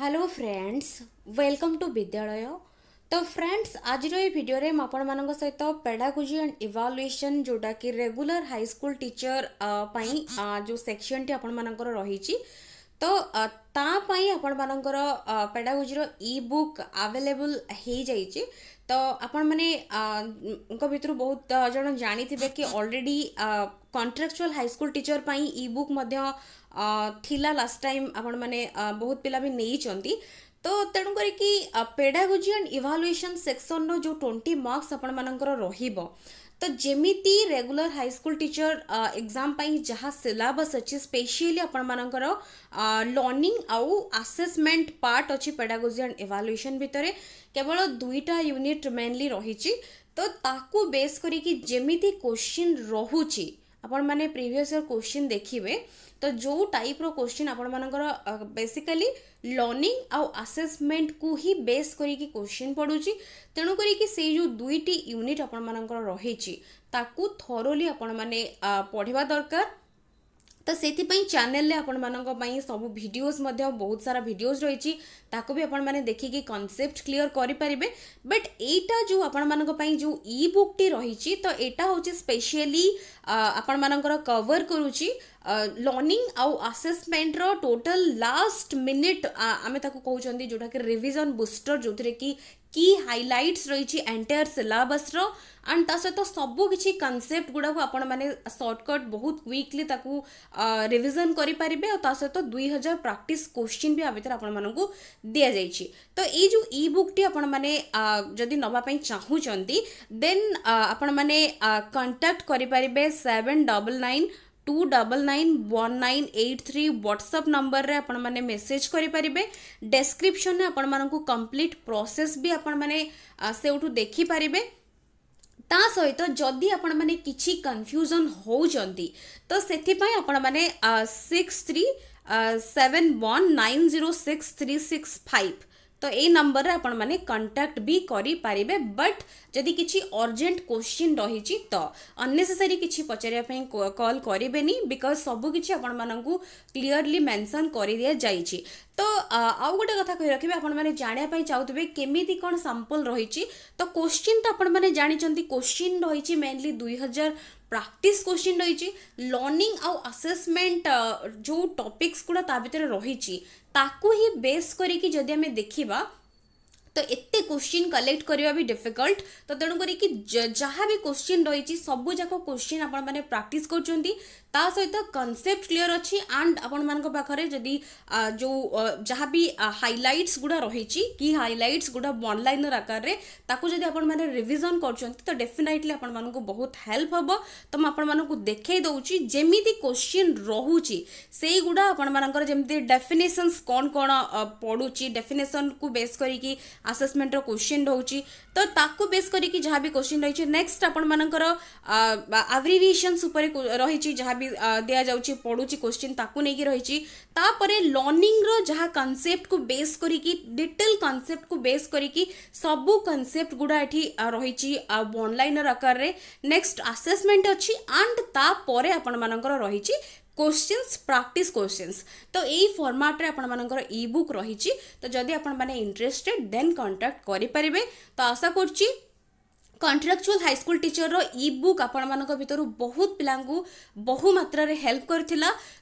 hello friends welcome to विद्यालय तो friends आज भिडियो में आपण सहित पेडागोजी एंड इवालुएसन जोटा कि रेगुलर हाई स्कूल टीचर जो सेक्शन टी आपण रही तो ଆପଣମାନଙ୍କର ପେଡାଗୋଜିର ଇ ବୁକ୍ ଆଭେଲେବୁଲ୍ ହୋଇଯାଇଛି ତ ଆପଣମାନେଙ୍କ ଭିତରୁ ବହୁତ ଜଣ ଜାଣିଥିବେ କି ଅଲରେଡ଼ି କଣ୍ଟ୍ରାକ୍ଚୁଆଲ୍ ହାଇସ୍କୁଲ୍ ଟିଚର୍ ପାଇଁ ଇ ବୁକ୍ ମଧ୍ୟ ଥିଲା ଲାଷ୍ଟ ଟାଇମ୍ ଆପଣମାନେ ବହୁତ ପିଲା ବି ନେଇଛନ୍ତି ତ ତେଣୁ କରିକି ପେଡାଗୋଜି ଆଣ୍ଡ ଇଭାଲୁଏସନ୍ ସେକ୍ସନ୍ର ଯେଉଁ ଟ୍ୱେଣ୍ଟି ମାର୍କସ୍ ଆପଣମାନଙ୍କର ରହିବ ତ ଯେମିତି ରେଗୁଲାର ହାଇସ୍କୁଲ ଟିଚର ଏକ୍ଜାମ୍ ପାଇଁ ଯାହା ସିଲାବସ୍ ଅଛି ସ୍ପେଶିଆଲି ଆପଣମାନଙ୍କର ଲର୍ଣ୍ଣିଂ ଆଉ ଆସେସମେଣ୍ଟ ପାର୍ଟ ଅଛି ପେଡାଗୋଜି ଆଣ୍ଡ ଇଭାଲୁଏସନ୍ ଭିତରେ କେବଳ ଦୁଇଟା ୟୁନିଟ୍ ମେନଲି ରହିଛି ତ ତାକୁ ବେସ୍ କରିକି ଯେମିତି କୋଶ୍ଚିନ୍ ରହୁଛି ଆପଣମାନେ ପ୍ରିଭିୟସ୍ ଇୟର୍ କୋଶ୍ଚିନ୍ ଦେଖିବେ ତ ଯେଉଁ ଟାଇପ୍ର କୋଶ୍ଚିନ୍ ଆପଣମାନଙ୍କର ବେସିକାଲି ଲର୍ଣ୍ଣିଂ ଆଉ ଆସେସମେଣ୍ଟକୁ ହିଁ ବେସ୍ କରିକି କୋଶ୍ଚିନ୍ ପଡ଼ୁଛି ତେଣୁ କରିକି ସେଇ ଯେଉଁ ଦୁଇଟି ୟୁନିଟ୍ ଆପଣମାନଙ୍କର ରହିଛି ତାକୁ ଥରୋଲି ଆପଣମାନେ ପଢ଼ିବା ଦରକାର ତ ସେଥିପାଇଁ ଚ୍ୟାନେଲରେ ଆପଣମାନଙ୍କ ପାଇଁ ସବୁ ଭିଡ଼ିଓଜ୍ ମଧ୍ୟ ବହୁତ ସାରା ଭିଡ଼ିଓଜ୍ ରହିଛି ତାକୁ ବି ଆପଣମାନେ ଦେଖିକି କନସେପ୍ଟ କ୍ଲିଅର କରିପାରିବେ ବଟ୍ ଏଇଟା ଯେଉଁ ଆପଣମାନଙ୍କ ପାଇଁ ଯେଉଁ ଇ ବୁକ୍ଟି ରହିଛି ତ ଏଇଟା ହେଉଛି ସ୍ପେଶିଆଲି ଆପଣମାନଙ୍କର କଭର କରୁଛି ଲର୍ଣ୍ଣିଂ ଆଉ ଆସେସମେଣ୍ଟର ଟୋଟାଲ ଲାଷ୍ଟ ମିନିଟ୍ ଆମେ ତାକୁ କହୁଛନ୍ତି ଯେଉଁଟାକି ରିଭିଜନ୍ ବୁଷ୍ଟର ଯେଉଁଥିରେ କି କି ହାଇଲାଇଟ୍ସ ରହିଛି ଏଣ୍ଟାୟାର ସିଲାବସ୍ର ଆଣ୍ଡ ତା ସହିତ ସବୁ କିଛି କନସେପ୍ଟ ଗୁଡ଼ାକୁ ଆପଣମାନେ ସର୍ଟକଟ୍ ବହୁତ କ୍ୱିକଲି ତାକୁ ରିଭିଜନ୍ କରିପାରିବେ ଆଉ ତା ସହିତ ଦୁଇ ହଜାର ପ୍ରାକ୍ଟିସ୍ କୋଶ୍ଚିନ୍ ବି ଆ ଭିତରେ ଆପଣମାନଙ୍କୁ ଦିଆଯାଇଛି ତ ଏଇ ଯେଉଁ ଇ ବୁକ୍ଟି ଆପଣମାନେ ଯଦି ନେବା ପାଇଁ ଚାହୁଁଛନ୍ତି ଦେନ୍ ଆପଣମାନେ କଣ୍ଟାକ୍ଟ କରିପାରିବେ seven double nine two double nine one nine eight three WhatsApp number रे आपण माने मेसेज करि परिबे डिस्क्रिप्शन रे आपण मानकू कंप्लीट प्रोसेस भी आपण माने सेउठू देखि परिबे ତା ସହିତ ଯଦି ଆପଣମାନେ କିଛି କନଫ୍ୟୁଜନ୍ ହେଉଛନ୍ତି ତ आपण ଆପଣମାନେ six three seven one nine zero six three six five तो ए नंबर रे आपण माने कांटेक्ट भी करी पारिबे बट जदि किछि अर्जेंट क्वेश्चन रहिछि तो अननेसेसरी किछि पचरिया पई कॉल करिबेनी बिकॉज सब किछि आपण मानंकु क्लियरली मेंशन करि दिया जाइछि तो आउ गोटे कथा कहि रखिबे आपण माने जाणिया पई चाहतबे केमिति कोन सैंपल रहिछि तो क्वेश्चन तो आपण माने जानि चंती क्वेश्चन रहिछि मेनली 2000 प्राक्टिस क्वेश्चन रही लर्णिंग आउ आसेमेंट जो टपिक्स गुड़ा भितर रही बेस करी देखा तो एत क्वेश्चन कलेक्ट करवा भी डिफिकल्ट तो तेणुक जहाँ भी क्वेश्चन रही सबूक क्वेश्चन आपने प्राक्ट कर सहित कनसेप्ट क्लीयर अच्छी आंड आपरे जदि जो जहाँ भी हाइलाइट्स गुड़ा रही कि हाइलाइट्स गुड़ा वन लाइन आकार में रिविजन कर तो डेफिनेटली आपको बहुत हेल्प हम तो मुझे देखें जमी क्वेश्चन रोचे से गुड़ा आपर डेफिनेसन कौन कौन पढ़ुची डेफिनेसन को बेस करके आसेसमेंट रोश्चिन् तो ताको बेस करके जहाँ भी क्वेश्चन रही है नेक्स्ट आपर आब्रिविएस रही जहाँ भी दि जाऊँगी पढ़ुच्च क्वेश्चन ताकू नहीं रही लर्णिंग रहा कनसेप्ट बेस करिटेल कनसेप्ट बेस कनसेप्ट गुड़ा ये रही अनलाइन आकार में नेक्स्ट आसेसमेंट अच्छी आंड तापर आपण मान रही क्वेश्चंस प्राक्ट क्वेश्चंस तो यही फर्माट्रे आपर इ बुक रही तो जदि आपण इंटरेस्टेड देन कंटाक्ट करें तो आशा कर कंट्राक्चुआल हाईस्कल टीचर रि बुक आपण भितर बहुत पिला मात्र हेल्प कर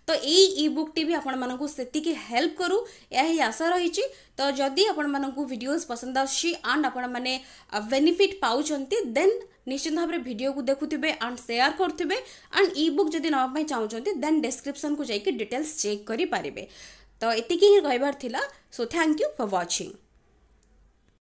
तो यही इ बुक टी भी आपण से हेल्प करूँ यह आशा रही तो जदि आपण आपड़ोज पसंद आंड आपण मैंने बेनिफिट पाँच देन निश्चित भाव भिड को देखु एंड सेयार करेंगे एंड इ बुक जब नाप चाहते देन डेस्क्रिपन को जाकि डिटेल्स चेक करें तो ये ही कहार so thank you for watching